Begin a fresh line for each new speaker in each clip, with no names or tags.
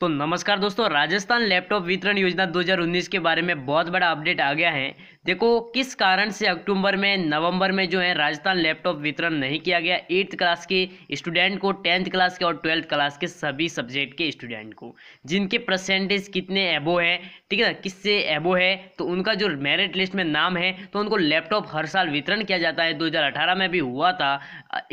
तो नमस्कार दोस्तों राजस्थान लैपटॉप वितरण योजना 2019 के बारे में बहुत बड़ा अपडेट आ गया है देखो किस कारण से अक्टूबर में नवंबर में जो है राजस्थान लैपटॉप वितरण नहीं किया गया एट्थ क्लास के स्टूडेंट को टेंथ क्लास के और ट्वेल्थ क्लास के सभी सब्जेक्ट के स्टूडेंट को जिनके परसेंटेज कितने एबो है ठीक है ना किससे एबो है तो उनका जो मेरिट लिस्ट में नाम है तो उनको लैपटॉप हर साल वितरण किया जाता है दो में भी हुआ था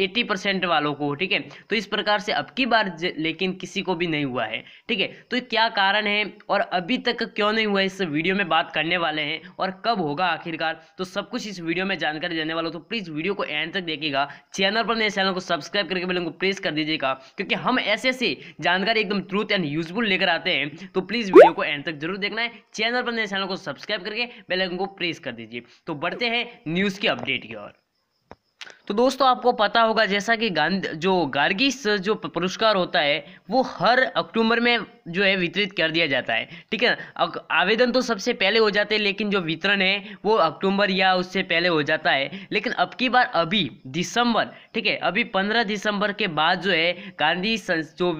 एट्टी परसेंट वालों को ठीक है तो इस प्रकार से अब की बार लेकिन किसी को भी नहीं हुआ है ठीक है तो क्या कारण है और अभी तक क्यों नहीं हुआ इस वीडियो में बात करने वाले हैं और कब होगा होगा आखिरकार तो सब कुछ इस वीडियो में जानकारी देने वाला तो प्लीज़ वीडियो को एंड तक देखिएगा चैनल पर नए चैनल को सब्सक्राइब करके बेलन को प्रेस कर दीजिएगा क्योंकि हम ऐसे ऐसे जानकारी एकदम ट्रूथ एंड यूजफुल लेकर आते हैं तो प्लीज़ वीडियो को एंड तक जरूर देखना है चैनल पर नए चैनल को सब्सक्राइब करके बेलन को प्रेस कर दीजिए तो बढ़ते हैं न्यूज़ की अपडेट की ओर तो दोस्तों आपको पता होगा जैसा कि गांधी जो गार्गी जो पुरस्कार होता है वो हर अक्टूबर में जो है वितरित कर दिया जाता है ठीक है आवेदन तो सबसे पहले हो जाते हैं लेकिन जो वितरण है वो अक्टूबर या उससे पहले हो जाता है लेकिन अब की बार अभी दिसंबर ठीक है अभी पंद्रह दिसंबर के बाद जो है गांधी जो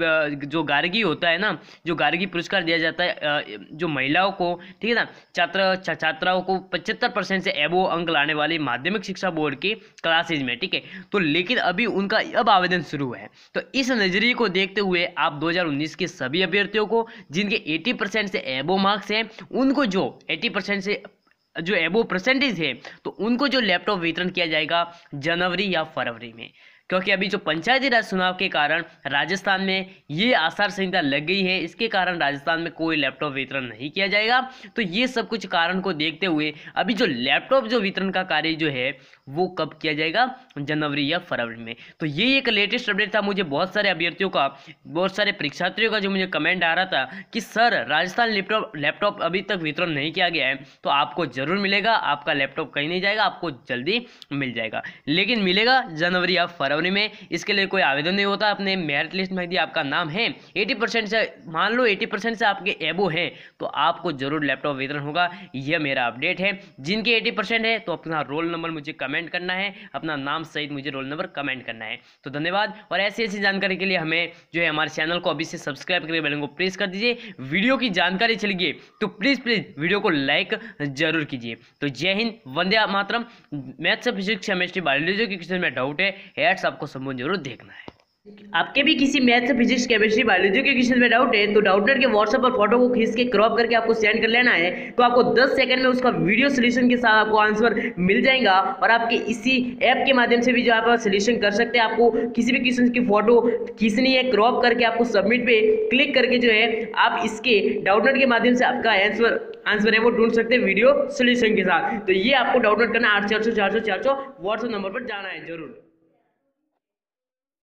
जो गार्गी होता है ना जो गार्गी पुरस्कार दिया जाता है जो महिलाओं को ठीक है ना छात्र छात्राओं को पचहत्तर परसेंट से एबो अंक लाने वाली माध्यमिक शिक्षा बोर्ड की क्लासेज में ठीक है तो लेकिन अभी उनका अब आवेदन शुरू है तो इस नजरिए को देखते हुए आप दो के सभी अभ्यर्थी अभ्यर्थियों को जिनके 80 परसेंट से एबो मार्क्स हैं उनको जो 80 परसेंट से जो एबो परसेंटेज है तो उनको जो लैपटॉप वितरण किया जाएगा जनवरी या फरवरी में क्योंकि अभी जो पंचायती राज चुनाव के कारण राजस्थान में ये आसार संहिता लग गई है इसके कारण राजस्थान में कोई लैपटॉप वितरण नहीं किया जाएगा तो ये सब कुछ कारण को देखते हुए अभी जो लैपटॉप जो वितरण का कार्य जो है वो कब किया जाएगा जनवरी या फरवरी में तो ये एक लेटेस्ट अपडेट था मुझे बहुत सारे अभ्यर्थियों का बहुत सारे परीक्षार्थियों का जो मुझे कमेंट आ रहा था कि सर राजस्थान लैपटॉप लैपटॉप अभी तक वितरण नहीं किया गया है तो आपको जरूर मिलेगा आपका लैपटॉप कहीं नहीं जाएगा आपको जल्दी मिल जाएगा लेकिन मिलेगा जनवरी या फरवरी कॉलोनी में इसके लिए कोई आवेदन नहीं होता अपने मेरिट लिस्ट में यदि आपका नाम है एटी परसेंट से मान लो एटी परसेंट से आपके एबो हैं तो आपको जरूर लैपटॉप वितरण होगा यह मेरा अपडेट है जिनके एटी परसेंट है तो अपना रोल नंबर मुझे कमेंट करना है अपना नाम सहित मुझे रोल नंबर कमेंट करना है तो धन्यवाद और ऐसी ऐसी जानकारी के लिए हमें जो है हमारे चैनल को अभी से सब्सक्राइब करके बेलन को प्रेस कर दीजिए वीडियो की जानकारी चली गई तो प्लीज़ प्लीज़ वीडियो को लाइक जरूर कीजिए तो जय हिंद वंदे मातरम मैथ्स फिजिक्स केमिस्ट्री बायोलॉजी के क्वेश्चन में डाउट है एट्स मैथ्स आपको समूह जरूर देखना है आपके भी किसी मैथ्स फिजिक्स केमिस्ट्री बायोलॉजी के क्वेश्चन में डाउट है तो डाउटनेट के व्हाट्सएप पर फोटो को खींच के क्रॉप करके आपको सेंड कर लेना है तो आपको 10 सेकंड में उसका वीडियो सोल्यूशन के साथ आपको आंसर मिल जाएगा और आपके इसी ऐप के माध्यम से भी जो आप सोल्यूशन कर सकते हैं आपको किसी भी क्वेश्चन की फोटो खींचनी है क्रॉप करके आपको सबमिट पर क्लिक करके जो है आप इसके डाउटनेट के माध्यम से आपका आंसर आंसर है वो ढूंढ सकते हैं वीडियो सोल्यूशन के साथ तो ये आपको डाउटनेट करना आठ चार सौ चार सौ चार सौ व्हाट्सएप नंबर पर जाना है जरूर